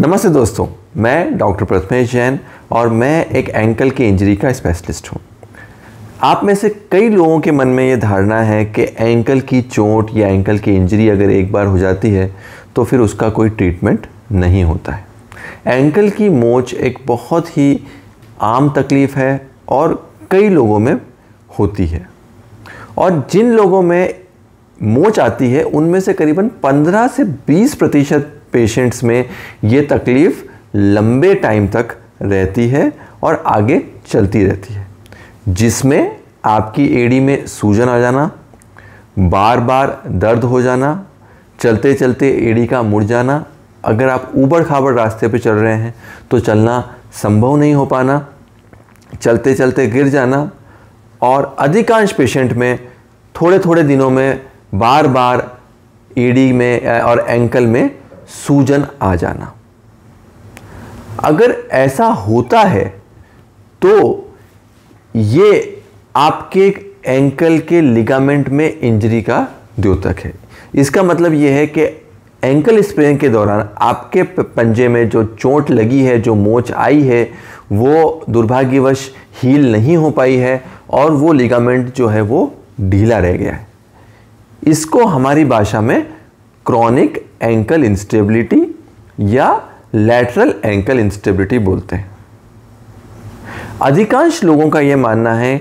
नमस्ते दोस्तों मैं डॉक्टर प्रथमेश जैन और मैं एक एंकल की इंजरी का स्पेशलिस्ट हूँ आप में से कई लोगों के मन में ये धारणा है कि एंकल की चोट या एंकल की इंजरी अगर एक बार हो जाती है तो फिर उसका कोई ट्रीटमेंट नहीं होता है एंकल की मोच एक बहुत ही आम तकलीफ़ है और कई लोगों में होती है और जिन लोगों में मोच आती है उनमें से करीबन 15 से 20 प्रतिशत पेशेंट्स में ये तकलीफ़ लंबे टाइम तक रहती है और आगे चलती रहती है जिसमें आपकी एड़ी में सूजन आ जाना बार बार दर्द हो जाना चलते चलते एड़ी का मुड़ जाना अगर आप ऊबड़ खाबड़ रास्ते पर चल रहे हैं तो चलना संभव नहीं हो पाना चलते चलते गिर जाना और अधिकांश पेशेंट में थोड़े थोड़े दिनों में बार बार एड़ी में और एंकल में सूजन आ जाना अगर ऐसा होता है तो ये आपके एंकल के लिगामेंट में इंजरी का द्योतक है इसका मतलब यह है कि एंकल स्प्रेन के दौरान आपके पंजे में जो चोट लगी है जो मोच आई है वो दुर्भाग्यवश हील नहीं हो पाई है और वो लिगामेंट जो है वो ढीला रह गया है इसको हमारी भाषा में क्रॉनिक एंकल इंस्टेबिलिटी या लैटरल एंकल इंस्टेबिलिटी बोलते हैं अधिकांश लोगों का यह मानना है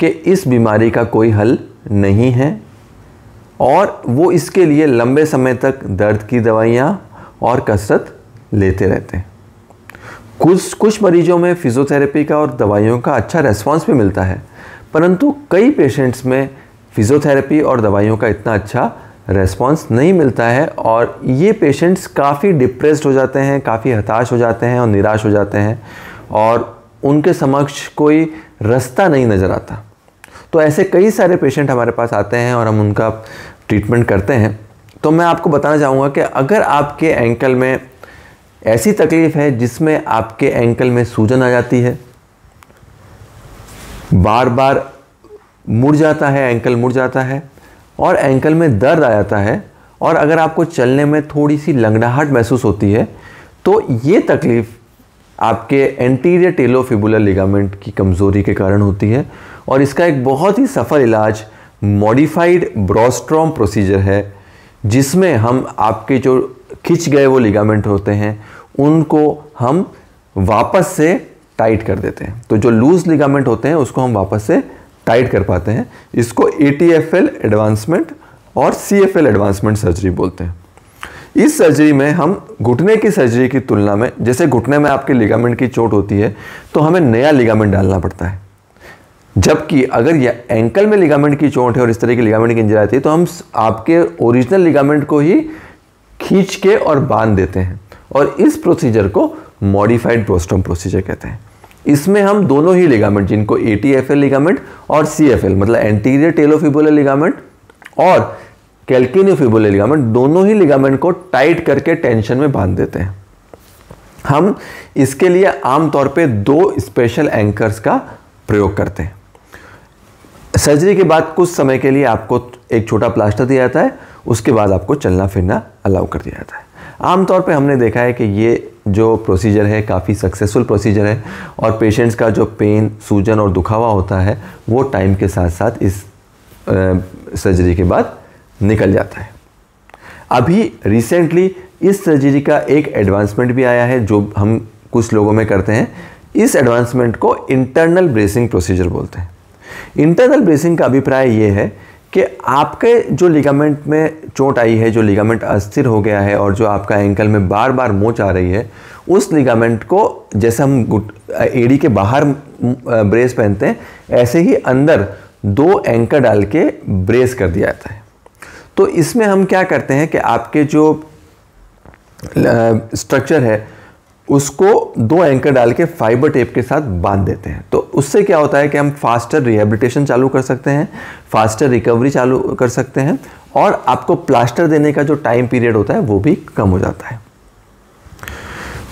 कि इस बीमारी का कोई हल नहीं है और वो इसके लिए लंबे समय तक दर्द की दवाइयाँ और कसरत लेते रहते हैं कुछ कुछ मरीजों में फिज़ियोथेरेपी का और दवाइयों का अच्छा रेस्पॉन्स भी मिलता है परंतु कई पेशेंट्स में फिज़ियोथेरेपी और दवाइयों का इतना अच्छा रेस्पॉन्स नहीं मिलता है और ये पेशेंट्स काफ़ी डिप्रेस्ड हो जाते हैं काफ़ी हताश हो जाते हैं और निराश हो जाते हैं और उनके समक्ष कोई रास्ता नहीं नज़र आता तो ऐसे कई सारे पेशेंट हमारे पास आते हैं और हम उनका ट्रीटमेंट करते हैं तो मैं आपको बताना चाहूँगा कि अगर आपके एंकल में ऐसी तकलीफ़ है जिसमें आपके एंकल में सूजन आ जाती है बार बार मुड़ जाता है एंकल मुड़ जाता है और एंकल में दर्द आ जाता है और अगर आपको चलने में थोड़ी सी लंगड़ाहट महसूस होती है तो ये तकलीफ़ आपके एंटीरियर टेलोफिबुलर लिगामेंट की कमज़ोरी के कारण होती है और इसका एक बहुत ही सफल इलाज मॉडिफाइड ब्रॉस्ट्रॉम प्रोसीजर है जिसमें हम आपके जो खिंच गए वो लिगामेंट होते हैं उनको हम वापस से टाइट कर देते हैं तो जो लूज लिगामेंट होते हैं उसको हम वापस से टाइट कर पाते हैं इसको ए एडवांसमेंट और C F L advancement surgery बोलते हैं इस सर्जरी में हम घुटने की सर्जरी की तुलना में जैसे घुटने में आपके लिगामेंट की चोट होती है तो हमें नया लिगामेंट डालना पड़ता है जबकि अगर यह एंकल में लिगामेंट की चोट है और इस तरह की लिगामेंट की इंजरी आती है तो हम आपके ओरिजिनल लिगामेंट को ही खींच के और बांध देते हैं और इस प्रोसीजर को मॉडिफाइड प्रोस्टम प्रोसीजर कहते हैं इसमें हम दोनों ही लिगामेंट जिनको A T F L ligament और सी एफ एल मतलब एंटीरियर टेलोफिबुलर लिगामेंट और कैल्किनियोफिबुलर लिगामेंट दोनों ही लिगामेंट को टाइट करके टेंशन में बांध देते हैं हम इसके लिए आमतौर पे दो स्पेशल एंकर्स का प्रयोग करते हैं सर्जरी के बाद कुछ समय के लिए आपको एक छोटा प्लास्टर दिया जाता है उसके बाद आपको चलना फिरना अलाउ कर दिया जाता है आमतौर पे हमने देखा है कि ये जो प्रोसीजर है काफ़ी सक्सेसफुल प्रोसीजर है और पेशेंट्स का जो पेन सूजन और दुखावा होता है वो टाइम के साथ साथ इस सर्जरी के बाद निकल जाता है अभी रिसेंटली इस सर्जरी का एक एडवांसमेंट भी आया है जो हम कुछ लोगों में करते हैं इस एडवांसमेंट को इंटरनल ब्रेसिंग प्रोसीजर बोलते हैं इंटरनल ब्रेसिंग का अभिप्राय ये है कि आपके जो लिगामेंट में चोट आई है जो लिगामेंट अस्थिर हो गया है और जो आपका एंकल में बार बार मोच आ रही है उस लिगामेंट को जैसे हम एड़ी के बाहर ब्रेस पहनते हैं ऐसे ही अंदर दो एंकर डाल के ब्रेस कर दिया जाता है तो इसमें हम क्या करते हैं कि आपके जो स्ट्रक्चर है उसको दो एंकर डाल के फाइबर टेप के साथ बांध देते हैं तो उससे क्या होता है कि हम फास्टर रिहेबिलिटेशन चालू कर सकते हैं फास्टर रिकवरी चालू कर सकते हैं और आपको प्लास्टर देने का जो टाइम पीरियड होता है वो भी कम हो जाता है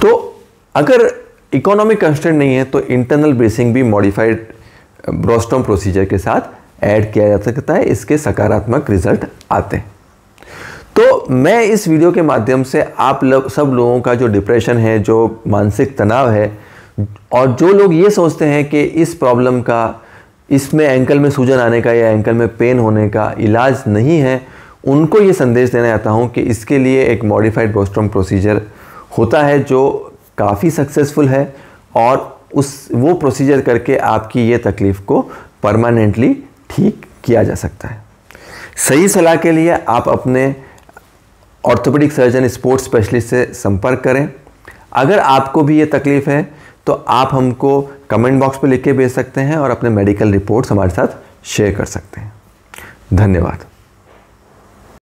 तो अगर इकोनॉमिक कंस्टेंट नहीं है तो इंटरनल ब्रेसिंग भी मॉडिफाइड ब्रोस्टोम प्रोसीजर के साथ ऐड किया जा सकता है इसके सकारात्मक रिजल्ट आते हैं तो मैं इस वीडियो के माध्यम से आप लोग सब लोगों का जो डिप्रेशन है जो मानसिक तनाव है और जो लोग ये सोचते हैं कि इस प्रॉब्लम का इसमें एंकल में सूजन आने का या एंकल में पेन होने का इलाज नहीं है उनको ये संदेश देना चाहता हूँ कि इसके लिए एक मॉडिफाइड बोस्ट्रम प्रोसीजर होता है जो काफ़ी सक्सेसफुल है और उस वो प्रोसीजर करके आपकी ये तकलीफ़ को परमानेंटली ठीक किया जा सकता है सही सलाह के लिए आप अपने ऑर्थोपेडिक सर्जन स्पोर्ट्स स्पेशलिस्ट से संपर्क करें अगर आपको भी ये तकलीफ़ है तो आप हमको कमेंट बॉक्स पर लिख के भेज सकते हैं और अपने मेडिकल रिपोर्ट्स हमारे साथ शेयर कर सकते हैं धन्यवाद